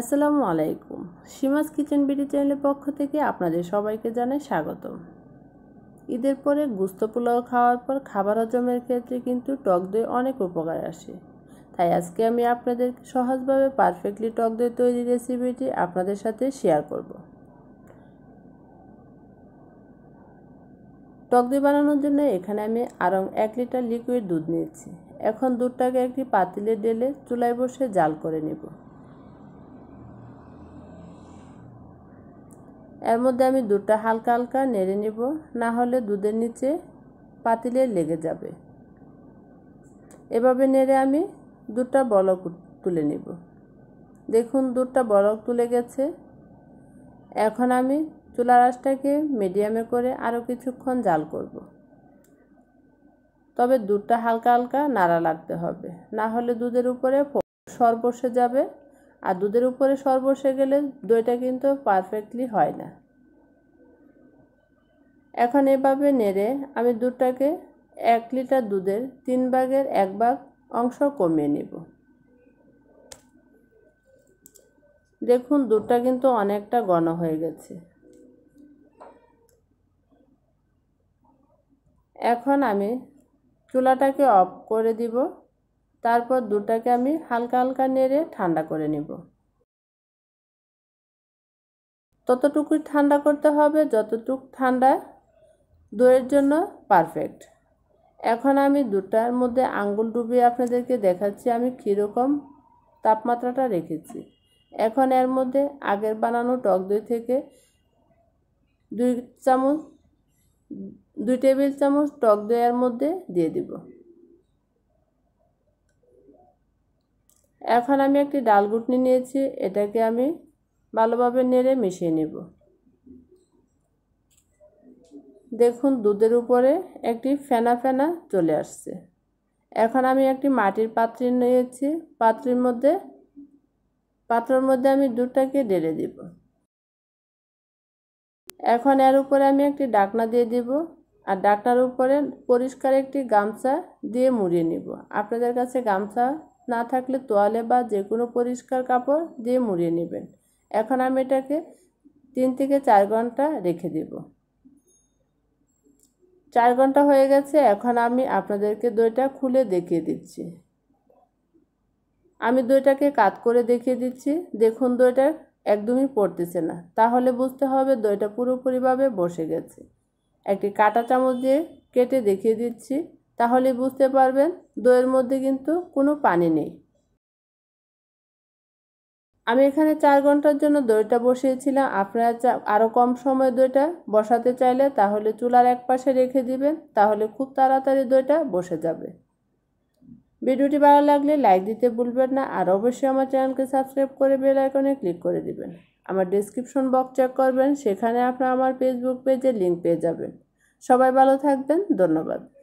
আসসালামু আলাইকুম সীমাস kitchen BD চ্যানেলের পক্ষ থেকে আপনাদের সবাইকে জানাই স্বাগত ঈদের পরে গুস্ত পোলাও খাওয়ার পর খাবার হজমের ক্ষেত্রে কিন্তু টক দই অনেক উপকার আসে তাই আজকে আমি আপনাদেরকে সহজভাবে পারফেক্টলি টক দই তৈরি রেসিপিটি আপনাদের সাথে শেয়ার করব টক দই বানানোর জন্য এখানে আমি আরং এক লিটার লিকুইড দুধ নিয়েছি এখন দুধটাকে একটি পাতিলে ডেলে চুলায় বসে জাল করে নেব এর মধ্যে আমি দুধটা হালকা হালকা নেড়ে নেব না হলে দুধের নিচে পাতিলে লেগে যাবে এভাবে নেড়ে আমি দুধটা বলক তুলে নিব দেখুন দুধটা বলক তুলে গেছে এখন আমি চুলা রাসটাকে মিডিয়ামে করে আরও কিছুক্ষণ জাল করব। তবে দুধটা হালকা হালকা নাড়া লাগতে হবে না হলে দুধের উপরে সর বসে যাবে আর দুধের উপরে সর বসে গেলে দইটা কিন্তু পারফেক্টলি হয় না এখন এভাবে নেড়ে আমি দুধটাকে এক লিটার দুধের তিন ভাগের এক ভাগ অংশ কমিয়ে নেব দেখুন দুধটা কিন্তু অনেকটা ঘন হয়ে গেছে এখন আমি চুলাটাকে অফ করে দিব তারপর দুধটাকে আমি হালকা হালকা নেড়ে ঠান্ডা করে নেব ততটুকুই ঠান্ডা করতে হবে যতটুক ঠান্ডা দইয়ের জন্য পারফেক্ট এখন আমি দুটার মধ্যে আঙ্গুল ডুবিয়ে আপনাদেরকে দেখাচ্ছি আমি কীরকম তাপমাত্রাটা রেখেছি এখন এর মধ্যে আগের বানানো টক দই থেকে দুই চামচ দুই টেবিল চামচ টক দইয়ের মধ্যে দিয়ে দিব এখন আমি একটি ডাল গুটনি নিয়েছি এটাকে আমি ভালোভাবে নেড়ে মিশিয়ে নেব দেখুন দুধের উপরে একটি ফেনা ফেনা চলে আসছে এখন আমি একটি মাটির পাত্র নিয়েছি পাত্রের মধ্যে পাত্রর মধ্যে আমি দুধটাকে ঢেলে দিব এখন এর উপরে আমি একটি ডাকনা দিয়ে দিব আর ডাকনার উপরে পরিষ্কার একটি গামছা দিয়ে মুড়িয়ে নিব আপনাদের কাছে গামছা না থাকলে তোয়ালে বা যে কোনো পরিষ্কার কাপড় দিয়ে মুড়িয়ে নেবেন এখন আমি এটাকে তিন থেকে চার ঘন্টা রেখে দেব চার ঘন্টা হয়ে গেছে এখন আমি আপনাদেরকে দইটা খুলে দেখিয়ে দিচ্ছি আমি দইটাকে কাত করে দেখিয়ে দিচ্ছি দেখুন দইটা একদমই পড়তেছে না তাহলে বুঝতে হবে দইটা পুরোপুরিভাবে বসে গেছে একটি কাটা চামচ দিয়ে কেটে দেখিয়ে দিচ্ছি তাহলে বুঝতে পারবেন দইয়ের মধ্যে কিন্তু কোনো পানি নেই আমি এখানে চার ঘন্টার জন্য দইটা বসিয়েছিলাম আপনারা আরও কম সময় দইটা বসাতে চাইলে তাহলে চুলার এক পাশে রেখে দিবেন তাহলে খুব তাড়াতাড়ি দইটা বসে যাবে ভিডিওটি ভালো লাগলে লাইক দিতে ভুলবেন না আর অবশ্যই আমার চ্যানেলকে সাবস্ক্রাইব করে বেল আইকনে ক্লিক করে দিবেন আমার ডিসক্রিপশন বক্স চেক করবেন সেখানে আপনারা আমার ফেসবুক পেজের লিঙ্ক পেয়ে যাবেন সবাই ভালো থাকবেন ধন্যবাদ